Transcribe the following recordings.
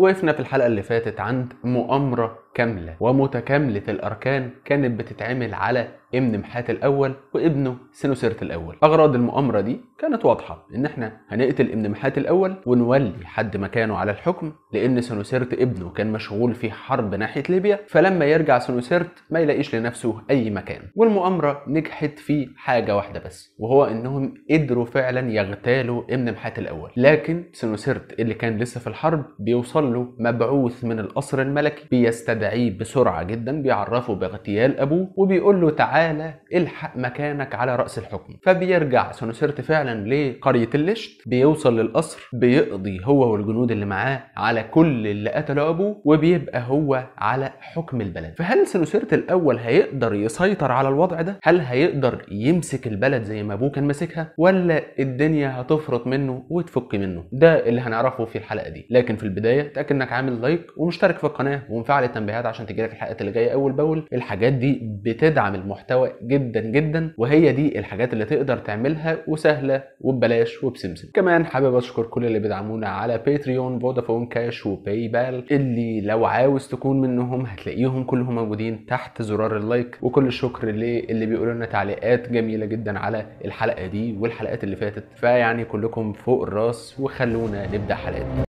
وقفنا في الحلقة اللي فاتت عند مؤامرة كاملة ومتكاملة الأركان كانت بتتعمل على ابن محات الأول وابنه سينوسيرت الأول أغراض المؤامرة دي كانت واضحة إن إحنا هنقتل ابن محات الأول ونولي حد مكانه على الحكم لأن سينوسيرت ابنه كان مشغول في حرب ناحية ليبيا فلما يرجع سينوسيرت ما يلاقيش لنفسه أي مكان والمؤامرة نجحت في حاجة واحدة بس وهو إنهم قدروا فعلا يغتالوا ابن محات الأول لكن سينوسيرت اللي كان لسه في الحرب بيوصل له مبعوث من القصر الملكي بيستدعي التبعيه بسرعه جدا بيعرفه باغتيال ابوه وبيقول له تعالى الحق مكانك على راس الحكم فبيرجع سنوسرت فعلا لقريه اللشت بيوصل للقصر بيقضي هو والجنود اللي معاه على كل اللي قتله ابوه وبيبقى هو على حكم البلد فهل سنوسرت الاول هيقدر يسيطر على الوضع ده هل هيقدر يمسك البلد زي ما ابوه كان ماسكها ولا الدنيا هتفرط منه وتفك منه ده اللي هنعرفه في الحلقه دي لكن في البدايه اتاكد انك عامل لايك ومشترك في القناه ومفعل التنبيهات التنبيهات عشان تجيلك الحلقات اللي جايه اول باول الحاجات دي بتدعم المحتوى جدا جدا وهي دي الحاجات اللي تقدر تعملها وسهله وببلاش وبسمسم كمان حابب اشكر كل اللي بيدعمونا على باتريون فودافون كاش وباي بال اللي لو عاوز تكون منهم هتلاقيهم كلهم موجودين تحت زرار اللايك وكل الشكر للي بيقولوا لنا تعليقات جميله جدا على الحلقه دي والحلقات اللي فاتت فيعني كلكم فوق الراس وخلونا نبدا حلقتنا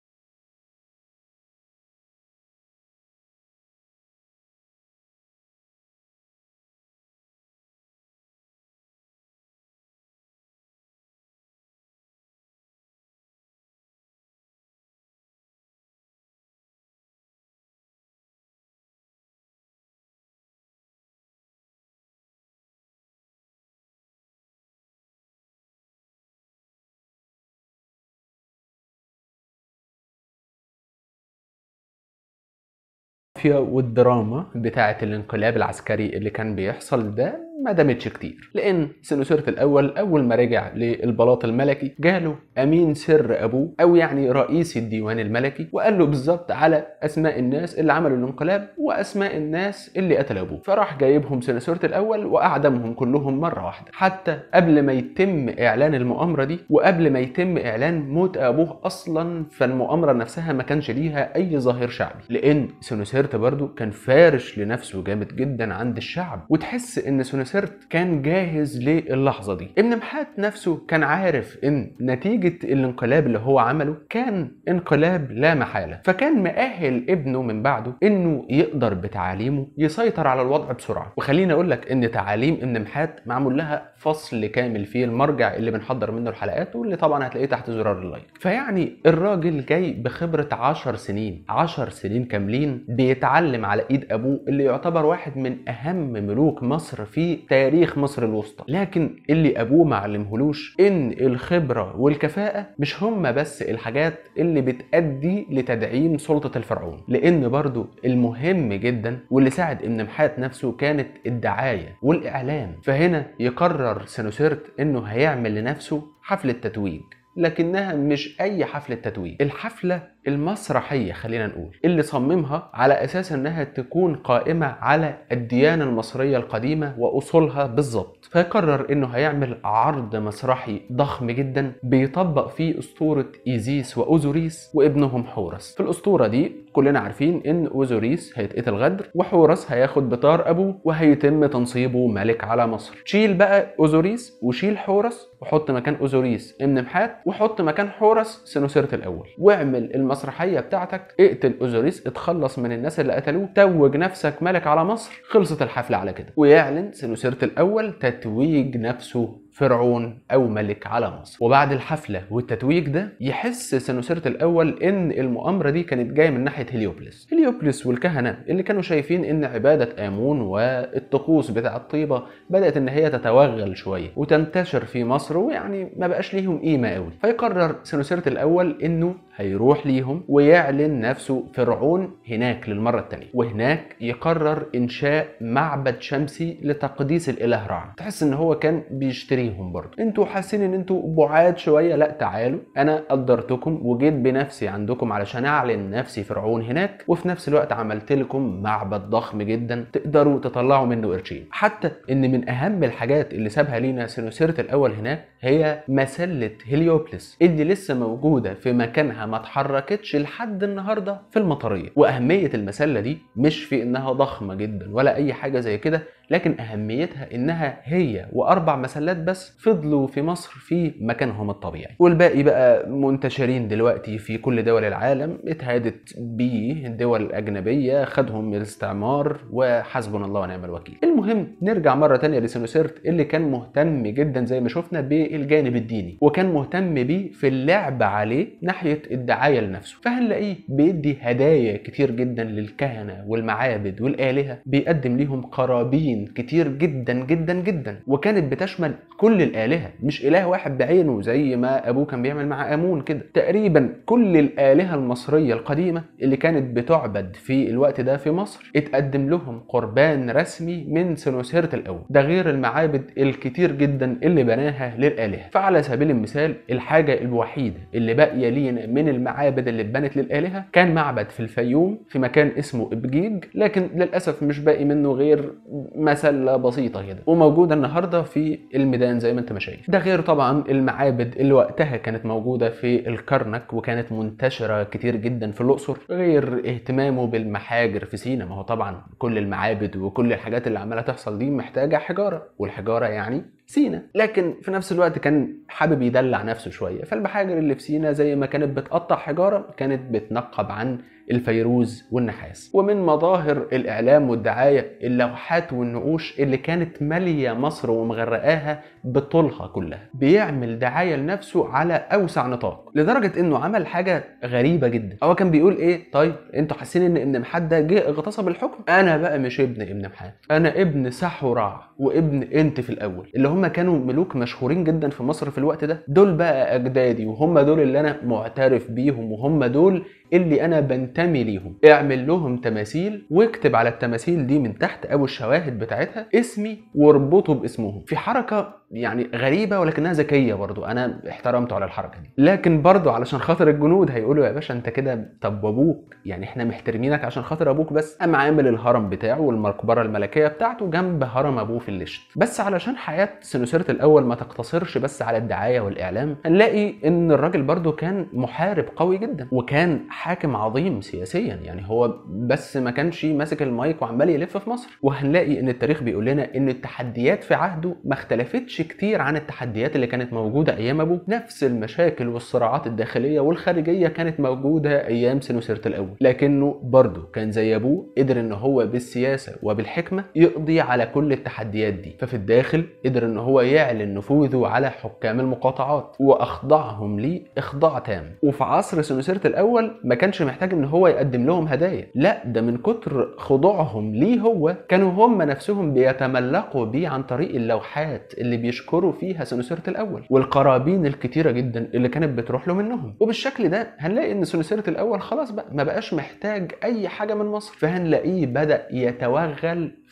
المافيا والدراما بتاعة الانقلاب العسكري اللي كان بيحصل ده ما دامتش كتير لان سنوسرت الاول اول ما رجع للبلاط الملكي جاله امين سر ابوه او يعني رئيس الديوان الملكي وقال له بالظبط على اسماء الناس اللي عملوا الانقلاب واسماء الناس اللي قتل ابوه فراح جايبهم سنوسرت الاول واعدمهم كلهم مره واحده حتى قبل ما يتم اعلان المؤامره دي وقبل ما يتم اعلان موت ابوه اصلا فالمؤامره نفسها ما كانش ليها اي ظاهر شعبي لان سنوسرت برضه كان فارش لنفسه جامد جدا عند الشعب وتحس ان سنوسرت سرت كان جاهز للحظه دي ابن محات نفسه كان عارف ان نتيجه الانقلاب اللي هو عمله كان انقلاب لا محاله فكان مؤهل ابنه من بعده انه يقدر بتعاليمه يسيطر على الوضع بسرعه وخليني اقول لك ان تعاليم ابن محات معمول لها فصل كامل في المرجع اللي بنحضر منه الحلقات واللي طبعا هتلاقيه تحت زرار اللايك فيعني الراجل جاي بخبره 10 سنين 10 سنين كاملين بيتعلم على ايد ابوه اللي يعتبر واحد من اهم ملوك مصر في في تاريخ مصر الوسطى لكن اللي ابوه ما ان الخبره والكفاءه مش هما بس الحاجات اللي بتأدي لتدعيم سلطه الفرعون لان برضو المهم جدا واللي ساعد محات نفسه كانت الدعايه والاعلام فهنا يقرر سنوسرت انه هيعمل لنفسه حفله تتويج لكنها مش اي حفله تتويج الحفله المسرحية خلينا نقول اللي صممها على أساس أنها تكون قائمة على الديانة المصرية القديمة وأصولها بالظبط فقرر أنه هيعمل عرض مسرحي ضخم جدا بيطبق فيه أسطورة إيزيس وأوزوريس وابنهم حورس في الأسطورة دي كلنا عارفين ان اوزوريس هيتقتل غدر وحورس هياخد بطار ابوه وهيتم تنصيبه ملك على مصر شيل بقى اوزوريس وشيل حورس وحط مكان اوزوريس محات وحط مكان حورس سنوسرت الاول واعمل المسرحية المسرحيه بتاعتك اقتل اوزوريس اتخلص من الناس اللي قتلوه توج نفسك ملك على مصر خلصت الحفله على كده ويعلن سنوسيرت الاول تتويج نفسه فرعون او ملك على مصر وبعد الحفله والتتويج ده يحس سنوسيرت الاول ان المؤامره دي كانت جايه من ناحيه هليوبلس هليوبلس والكهنه اللي كانوا شايفين ان عباده امون والطقوس بتاع الطيبه بدات ان هي تتوغل شويه وتنتشر في مصر ويعني ما بقاش ليهم قيمه قوي فيقرر سنوسيرت الاول انه هيروح ليهم ويعلن نفسه فرعون هناك للمرة الثانية وهناك يقرر إنشاء معبد شمسي لتقديس الإله رع تحس إن هو كان بيشتريهم برضه انتوا حاسين إن انتوا بعاد شوية لا تعالوا أنا قدرتكم وجيت بنفسي عندكم علشان أعلن نفسي فرعون هناك وفي نفس الوقت عملت لكم معبد ضخم جدا تقدروا تطلعوا منه قرشين حتى إن من أهم الحاجات اللي سابها لينا سينوسيرت الأول هناك هي مسلة هيليوبلس اللي لسه موجودة في مكانها ما اتحركتش لحد النهارده في المطريه واهميه المسله دي مش في انها ضخمه جدا ولا اي حاجه زي كده لكن اهميتها انها هي واربع مسلات بس فضلوا في مصر في مكانهم الطبيعي والباقي بقى منتشرين دلوقتي في كل دول العالم اتهادت بيه الدول الاجنبيه خدهم الاستعمار وحسبنا الله ونعم الوكيل المهم نرجع مره تانية لسينوسيرت اللي كان مهتم جدا زي ما شفنا بالجانب الديني وكان مهتم بيه في اللعب عليه ناحيه الدعايه لنفسه فهنلاقيه بيدي هدايا كتير جدا للكهنه والمعابد والالهه بيقدم ليهم قرابين كتير جدا جدا جدا وكانت بتشمل كل الالهه مش اله واحد بعينه زي ما ابوه كان بيعمل مع امون كده تقريبا كل الالهه المصريه القديمه اللي كانت بتعبد في الوقت ده في مصر اتقدم لهم قربان رسمي من سنوسيرت الاول ده غير المعابد الكتير جدا اللي بناها للالهه فعلى سبيل المثال الحاجه الوحيده اللي باقيه لينا من من المعابد اللي اتبنت للآلهة كان معبد في الفيوم في مكان اسمه إبجيج لكن للأسف مش باقي منه غير مسلة بسيطة كده وموجود النهاردة في الميدان زي ما انت ما شايف ده غير طبعا المعابد اللي وقتها كانت موجودة في الكرنك وكانت منتشرة كتير جدا في الأقصر غير اهتمامه بالمحاجر في سينا ما هو طبعا كل المعابد وكل الحاجات اللي عمالة تحصل دي محتاجة حجارة والحجارة يعني سينا لكن في نفس الوقت كان حابب يدلع نفسه شويه فالبحاجر اللي في سينا زي ما كانت بتقطع حجاره كانت بتنقب عن الفيروز والنحاس ومن مظاهر الإعلام والدعاية اللوحات والنقوش اللي كانت مالية مصر ومغرقاها بطولها كلها بيعمل دعاية لنفسه على أوسع نطاق لدرجة إنه عمل حاجة غريبة جدا هو كان بيقول إيه طيب أنتوا حاسين إن ابن محاد ده جه اغتصب الحكم أنا بقى مش ابن ابن محاد أنا ابن سحورع وابن انت في الأول اللي هم كانوا ملوك مشهورين جدا في مصر في الوقت ده دول بقى أجدادي وهم دول اللي أنا معترف بيهم وهم دول اللي أنا بنت تنتمي ليهم اعمل لهم تماثيل واكتب على التماثيل دي من تحت او الشواهد بتاعتها اسمي واربطه باسمهم في حركه يعني غريبه ولكنها ذكيه برضو انا احترمته على الحركه دي لكن برضو علشان خاطر الجنود هيقولوا يا باشا انت كده طب وابوك يعني احنا محترمينك عشان خاطر ابوك بس قام عامل الهرم بتاعه والمقبره الملكيه بتاعته جنب هرم ابوه في الليشت بس علشان حياه سنوسيرت الاول ما تقتصرش بس على الدعايه والاعلام هنلاقي ان الراجل برضو كان محارب قوي جدا وكان حاكم عظيم سياسيا يعني هو بس ما كانش ماسك المايك وعمال يلف في مصر وهنلاقي ان التاريخ بيقول لنا ان التحديات في عهده ما اختلفتش كتير عن التحديات اللي كانت موجوده ايام ابوه نفس المشاكل والصراعات الداخليه والخارجيه كانت موجوده ايام سنوسيرت الاول لكنه برضه كان زي ابوه قدر ان هو بالسياسه وبالحكمه يقضي على كل التحديات دي ففي الداخل قدر ان هو يعلن نفوذه على حكام المقاطعات واخضعهم ليه اخضاع تام وفي عصر سنوسيرت الاول ما كانش محتاج ان هو يقدم لهم هدايا لا ده من كتر خضوعهم ليه هو كانوا هم نفسهم بيتملقوا بيه عن طريق اللوحات اللي بيشكروا فيها سنوسيرت الاول والقرابين الكتيره جدا اللي كانت بتروح له منهم وبالشكل ده هنلاقي ان سنوسيرت الاول خلاص بقى ما بقاش محتاج اي حاجه من مصر فهنلاقيه بدا يتوغل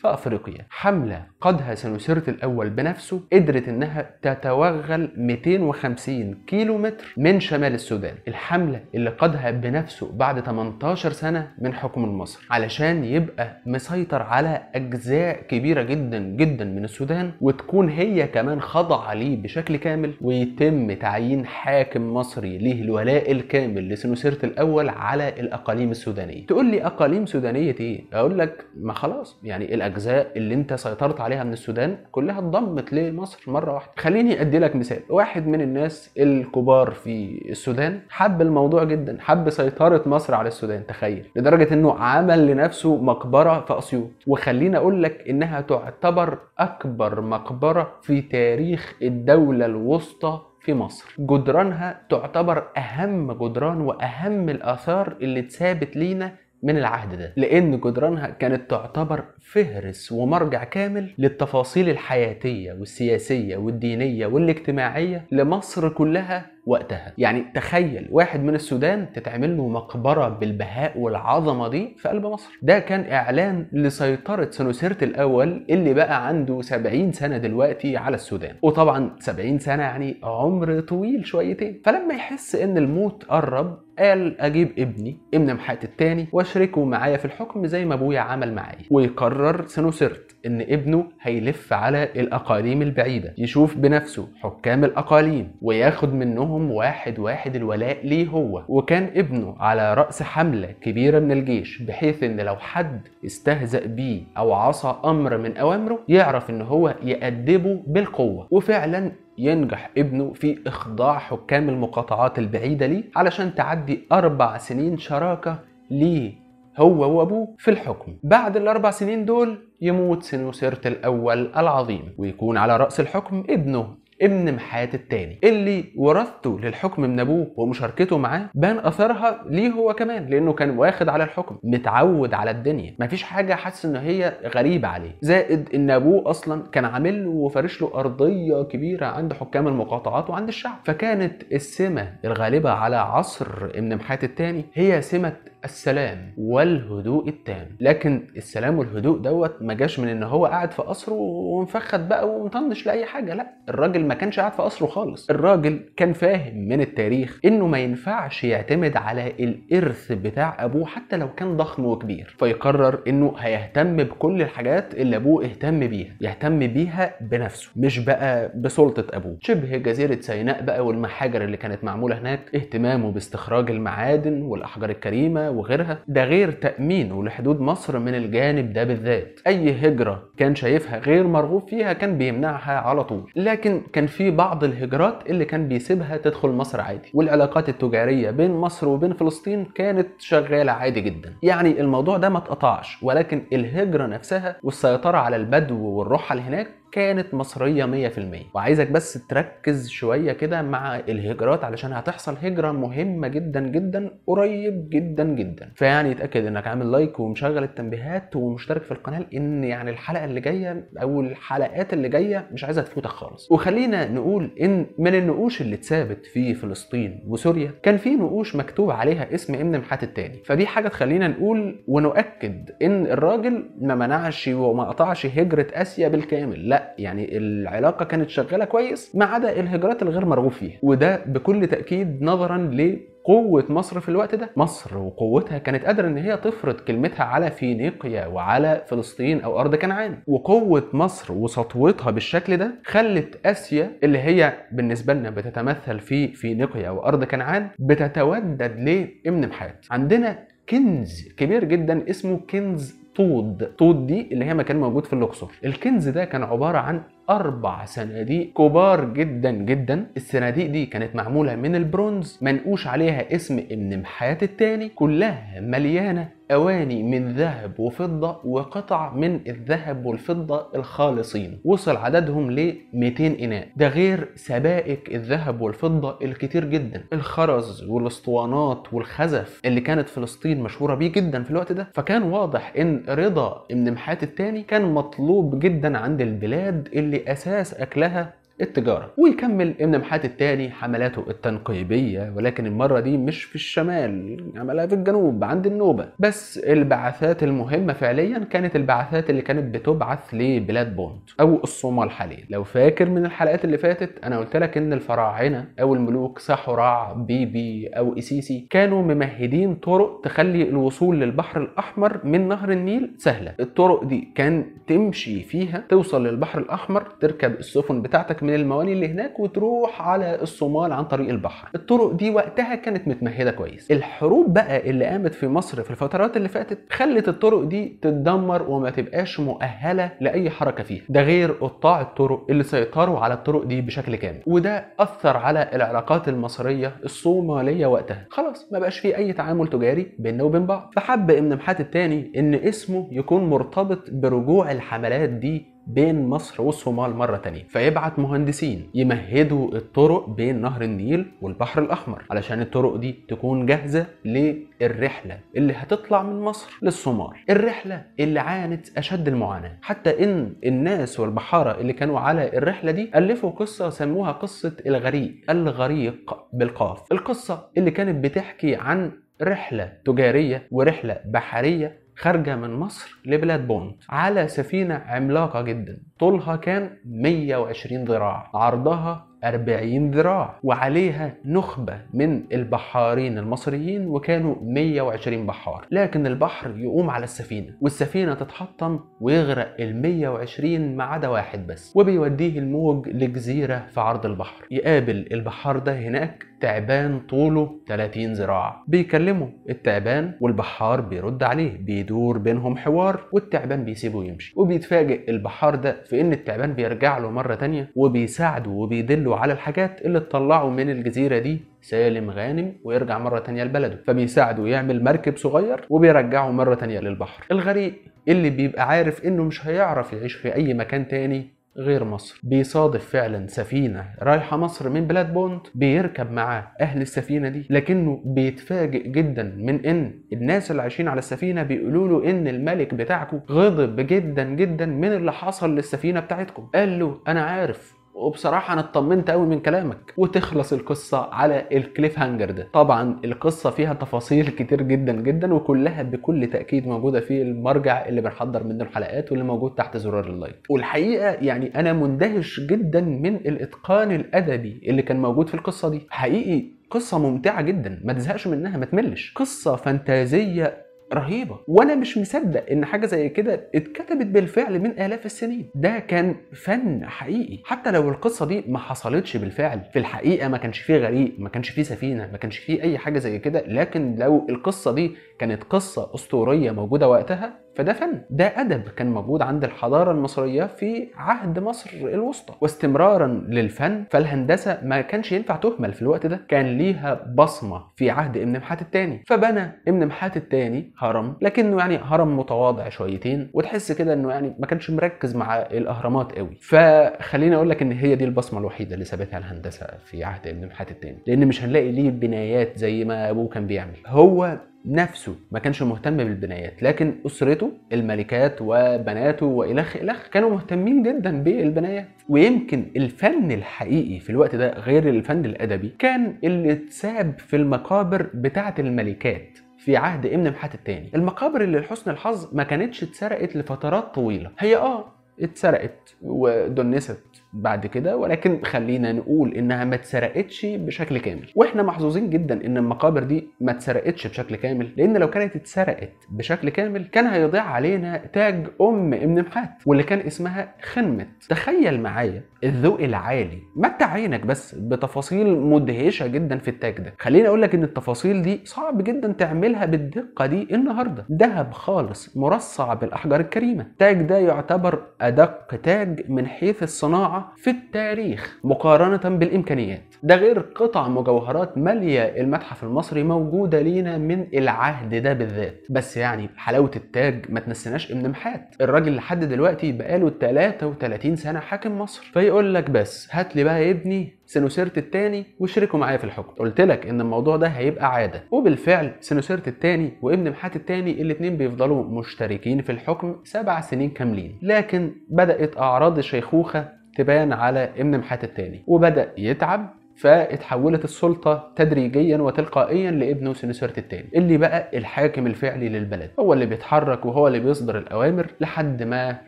في افريقيا حمله قادها سنوسرت الاول بنفسه قدرت انها تتوغل 250 كيلو متر من شمال السودان الحمله اللي قادها بنفسه بعد 18 سنه من حكم مصر علشان يبقى مسيطر على اجزاء كبيره جدا جدا من السودان وتكون هي كمان خاضعه ليه بشكل كامل ويتم تعيين حاكم مصري ليه الولاء الكامل لسنوسرت الاول على الاقاليم السودانيه تقول لي اقاليم سودانيه ايه اقول لك ما خلاص يعني الاجزاء اللي انت سيطرت عليها من السودان كلها اتضمت لمصر مره واحده خليني ادي لك مثال واحد من الناس الكبار في السودان حب الموضوع جدا حب سيطره مصر على السودان تخيل لدرجه انه عمل لنفسه مقبره في اسيوط وخليني اقول لك انها تعتبر اكبر مقبره في تاريخ الدوله الوسطى في مصر جدرانها تعتبر اهم جدران واهم الاثار اللي اتثابت لينا من العهد ده لأن جدرانها كانت تعتبر فهرس ومرجع كامل للتفاصيل الحياتية والسياسية والدينية والاجتماعية لمصر كلها وقتها يعني تخيل واحد من السودان تتعمل له مقبرة بالبهاء والعظمة دي في قلب مصر ده كان إعلان لسيطرة سنوسرت الأول اللي بقى عنده 70 سنة دلوقتي على السودان وطبعا 70 سنة يعني عمر طويل شويتين فلما يحس إن الموت قرب قال اجيب ابني ابن محات الثاني واشركه معايا في الحكم زي ما ابويا عمل معايا ويقرر سنوسرت ان ابنه هيلف على الاقاليم البعيده يشوف بنفسه حكام الاقاليم وياخد منهم واحد واحد الولاء ليه هو وكان ابنه على راس حمله كبيره من الجيش بحيث ان لو حد استهزأ بيه او عصى امر من اوامره يعرف ان هو يأدبه بالقوه وفعلا ينجح ابنه في إخضاع حكام المقاطعات البعيدة ليه علشان تعدي أربع سنين شراكة ليه هو وابوه في الحكم بعد الاربع سنين دول يموت سنوسرت الاول العظيم ويكون على راس الحكم ابنه ابن محات الثاني اللي ورثته للحكم من ابوه ومشاركته معاه بان اثرها ليه هو كمان لانه كان واخد على الحكم متعود على الدنيا مفيش حاجه حاسس ان هي غريبه عليه زائد ان ابوه اصلا كان عامل له وفارش له ارضيه كبيره عند حكام المقاطعات وعند الشعب فكانت السمه الغالبه على عصر ابن محات الثاني هي سمه السلام والهدوء التام لكن السلام والهدوء دوت ما جاش من ان هو قاعد في قصره ومفخد بقى ومطنش لاي حاجه لا الراجل الراجل ما كانش قاعد في قصره خالص الراجل كان فاهم من التاريخ انه ما ينفعش يعتمد على الارث بتاع ابوه حتى لو كان ضخم وكبير فيقرر انه هيهتم بكل الحاجات اللي ابوه اهتم بيها يهتم بيها بنفسه مش بقى بسلطه ابوه شبه جزيره سيناء بقى والمحاجر اللي كانت معموله هناك اهتمامه باستخراج المعادن والاحجار الكريمه وغيرها ده غير تامينه لحدود مصر من الجانب ده بالذات اي هجره كان شايفها غير مرغوب فيها كان بيمنعها على طول لكن كان في بعض الهجرات اللي كان بيسيبها تدخل مصر عادي والعلاقات التجاريه بين مصر وبين فلسطين كانت شغاله عادي جدا يعني الموضوع ده ما اتقطعش ولكن الهجره نفسها والسيطره على البدو والرحل هناك كانت مصريه 100% وعايزك بس تركز شويه كده مع الهجرات علشان هتحصل هجره مهمه جدا جدا قريب جدا جدا فيعني اتاكد انك عامل لايك ومشغل التنبيهات ومشترك في القناه لان يعني الحلقه اللي جايه او الحلقات اللي جايه مش عايزها تفوتك خالص وخلينا نقول ان من النقوش اللي اتثابت في فلسطين وسوريا كان في نقوش مكتوب عليها اسم ابن محات التاني فدي حاجه تخلينا نقول ونؤكد ان الراجل ما منعش وما قطعش هجره اسيا بالكامل لا يعني العلاقه كانت شغاله كويس ما عدا الهجرات الغير مرغوب فيها وده بكل تاكيد نظرا لقوه مصر في الوقت ده مصر وقوتها كانت قادرة ان هي تفرض كلمتها على فينيقيا وعلى فلسطين او ارض كنعان وقوة مصر وسطوتها بالشكل ده خلت اسيا اللي هي بالنسبة لنا بتتمثل في فينيقيا وارض كنعان بتتودد لامن محات عندنا كنز كبير جدا اسمه كنز طود طود دي اللي هي مكان موجود في الاقصر الكنز ده كان عباره عن أربع صناديق كبار جدا جدا الصناديق دي كانت معمولة من البرونز منقوش عليها اسم ابن محيات التاني كلها مليانة أواني من ذهب وفضة وقطع من الذهب والفضة الخالصين وصل عددهم ل 200 إناء ده غير سبائك الذهب والفضة الكتير جدا الخرز والاسطوانات والخزف اللي كانت فلسطين مشهورة بيه جدا في الوقت ده فكان واضح إن رضا ابن محيات التاني كان مطلوب جدا عند البلاد اللي اللي اساس اكلها التجارة ويكمل ابن محات الثاني حملاته التنقيبية ولكن المرة دي مش في الشمال عملها في الجنوب عند النوبة بس البعثات المهمة فعليا كانت البعثات اللي كانت بتبعث لبلاد بوند أو الصومال حاليا لو فاكر من الحلقات اللي فاتت أنا قلت لك إن الفراعنة أو الملوك ساحوراع بيبي أو إسيسي كانوا ممهدين طرق تخلي الوصول للبحر الأحمر من نهر النيل سهلة الطرق دي كان تمشي فيها توصل للبحر الأحمر تركب السفن بتاعتك من من المواني اللي هناك وتروح على الصومال عن طريق البحر الطرق دي وقتها كانت متمهده كويس الحروب بقى اللي قامت في مصر في الفترات اللي فاتت خلت الطرق دي تتدمر وما تبقاش مؤهله لاي حركه فيها ده غير قطاع الطرق اللي سيطروا على الطرق دي بشكل كامل وده اثر على العلاقات المصريه الصوماليه وقتها خلاص ما بقاش في اي تعامل تجاري بيننا وبين بعض فحب ابن محات الثاني ان اسمه يكون مرتبط برجوع الحملات دي بين مصر والصومال مرة تانية فيبعت مهندسين يمهدوا الطرق بين نهر النيل والبحر الأحمر علشان الطرق دي تكون جاهزة للرحلة اللي هتطلع من مصر للصومال الرحلة اللي عانت أشد المعاناة حتى إن الناس والبحارة اللي كانوا على الرحلة دي ألفوا قصة سموها قصة الغريق الغريق بالقاف القصة اللي كانت بتحكي عن رحلة تجارية ورحلة بحرية خارجة من مصر لبلاد بوند على سفينة عملاقة جدا طولها كان 120 ذراع عرضها 40 ذراع وعليها نخبة من البحارين المصريين وكانوا 120 بحار لكن البحر يقوم على السفينة والسفينة تتحطم ويغرق ال 120 ما عدا واحد بس وبيوديه الموج لجزيرة في عرض البحر يقابل البحار ده هناك تعبان طوله 30 ذراع بيكلمه التعبان والبحار بيرد عليه بيدور بينهم حوار والتعبان بيسيبه يمشي وبيتفاجئ البحار ده في ان التعبان بيرجع له مرة تانية وبيساعده وبيدله على الحاجات اللي تطلعه من الجزيرة دي سالم غانم ويرجع مرة تانية لبلده فبيساعده يعمل مركب صغير وبيرجعه مرة تانية للبحر الغريق اللي بيبقى عارف انه مش هيعرف يعيش في اي مكان تاني غير مصر بيصادف فعلا سفينة رايحة مصر من بلاد بوند بيركب معاه أهل السفينة دي لكنه بيتفاجئ جدا من إن الناس اللي عايشين على السفينة بيقولوا له إن الملك بتاعكم غضب جدا جدا من اللي حصل للسفينة بتاعتكم قال له أنا عارف وبصراحة أنا اطمنت أوي من كلامك وتخلص القصة على الكليف هانجر ده طبعا القصة فيها تفاصيل كتير جدا جدا وكلها بكل تأكيد موجودة في المرجع اللي بنحضر منه الحلقات واللي موجود تحت زرار اللايك والحقيقة يعني أنا مندهش جدا من الإتقان الأدبي اللي كان موجود في القصة دي حقيقي قصة ممتعة جدا ما تزهقش منها ما تملش قصة فانتازية رهيبه وانا مش مصدق ان حاجه زي كده اتكتبت بالفعل من الاف السنين ده كان فن حقيقي حتى لو القصه دي ما حصلتش بالفعل في الحقيقه ما كانش فيه غريق ما كانش فيه سفينه ما كانش فيه اي حاجه زي كده لكن لو القصه دي كانت قصه اسطوريه موجوده وقتها فده فن ده أدب كان موجود عند الحضارة المصرية في عهد مصر الوسطى واستمرارا للفن فالهندسة ما كانش ينفع تهمل في الوقت ده كان ليها بصمة في عهد ابن محات الثاني فبنى ابن محات الثاني هرم لكنه يعني هرم متواضع شويتين وتحس كده انه يعني ما كانش مركز مع الاهرامات قوي فخليني اقول لك ان هي دي البصمه الوحيده اللي سابتها الهندسه في عهد ابن محات الثاني لان مش هنلاقي ليه بنايات زي ما ابوه كان بيعمل هو نفسه ما كانش مهتم بالبنايات لكن اسرته الملكات وبناته والخ الخ كانوا مهتمين جدا بالبنايات ويمكن الفن الحقيقي في الوقت ده غير الفن الادبي كان اللي اتساب في المقابر بتاعه الملكات في عهد امنمحت الثاني المقابر اللي لحسن الحظ ما كانتش اتسرقت لفترات طويله هي اه اتسرقت ودنست بعد كده ولكن خلينا نقول انها ما اتسرقتش بشكل كامل واحنا محظوظين جدا ان المقابر دي ما اتسرقتش بشكل كامل لان لو كانت اتسرقت بشكل كامل كان هيضيع علينا تاج ام ابن محات واللي كان اسمها خنمت تخيل معايا الذوق العالي متع عينك بس بتفاصيل مدهشه جدا في التاج ده خليني اقول لك ان التفاصيل دي صعب جدا تعملها بالدقه دي النهارده ذهب خالص مرصع بالاحجار الكريمه التاج ده يعتبر ادق تاج من حيث الصناعه في التاريخ مقارنة بالإمكانيات ده غير قطع مجوهرات مالية المتحف المصري موجودة لينا من العهد ده بالذات بس يعني حلاوة التاج ما تنسناش ابن محات الراجل لحد دلوقتي بقاله 33 سنة حاكم مصر فيقول لك بس هات لي بقى يا ابني سنوسيرت الثاني وشركوا معايا في الحكم قلت لك ان الموضوع ده هيبقى عاده وبالفعل سنوسيرت الثاني وابن محات الثاني الاثنين بيفضلوا مشتركين في الحكم سبع سنين كاملين لكن بدات اعراض الشيخوخه تبان على ابن محات الثاني وبدأ يتعب فاتحولت السلطة تدريجيا وتلقائيا لابنه سنسرت الثاني اللي بقى الحاكم الفعلي للبلد هو اللي بيتحرك وهو اللي بيصدر الأوامر لحد ما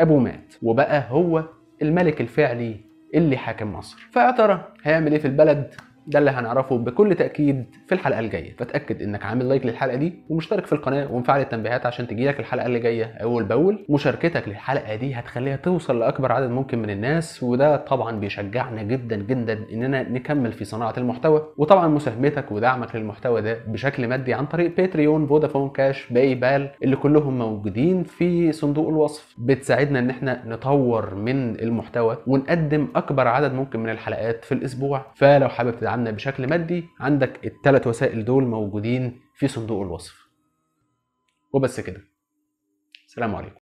أبوه مات وبقى هو الملك الفعلي اللي حاكم مصر فيا ترى هيعمل ايه في البلد ده اللي هنعرفه بكل تاكيد في الحلقه الجايه فتاكد انك عامل لايك للحلقه دي ومشترك في القناه ومفعل التنبيهات عشان تجيلك الحلقه اللي جايه اول باول مشاركتك للحلقه دي هتخليها توصل لاكبر عدد ممكن من الناس وده طبعا بيشجعنا جدا جدا اننا نكمل في صناعه المحتوى وطبعا مساهمتك ودعمك للمحتوى ده بشكل مادي عن طريق باتريون فودافون كاش باي بال اللي كلهم موجودين في صندوق الوصف بتساعدنا ان احنا نطور من المحتوى ونقدم اكبر عدد ممكن من الحلقات في الاسبوع فلو حابب تدعم دعمنا بشكل مادي عندك الثلاث وسائل دول موجودين في صندوق الوصف وبس كده سلام عليكم